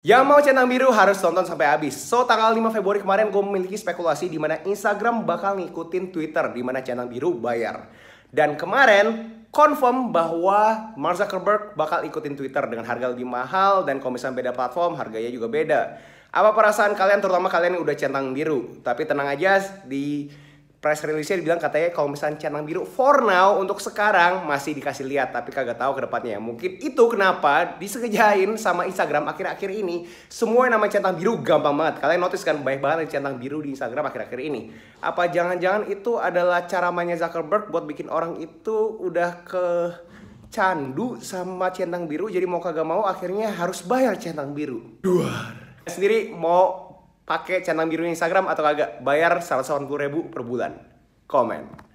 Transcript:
Yang mau centang biru harus tonton sampai habis. So tanggal 5 Februari kemarin gue memiliki spekulasi di mana Instagram bakal ngikutin Twitter di mana centang biru bayar. Dan kemarin confirm bahwa Mark Zuckerberg bakal ikutin Twitter dengan harga lebih mahal dan komisan beda platform, harganya juga beda. Apa perasaan kalian terutama kalian yang udah centang biru? Tapi tenang aja di press release-nya dibilang katanya kalau misalnya centang biru for now untuk sekarang masih dikasih lihat tapi kagak tahu ke depannya. Mungkin itu kenapa disengajain sama Instagram akhir-akhir ini semua yang nama centang biru gampang banget. Kalian notice kan banyak banget centang biru di Instagram akhir-akhir ini. Apa jangan-jangan itu adalah cara mainnya Zuckerberg buat bikin orang itu udah ke candu sama centang biru jadi mau kagak mau akhirnya harus bayar centang biru. Duar. Sendiri mau pakai centang biru Instagram atau kagak bayar salah 180 ribu per bulan komen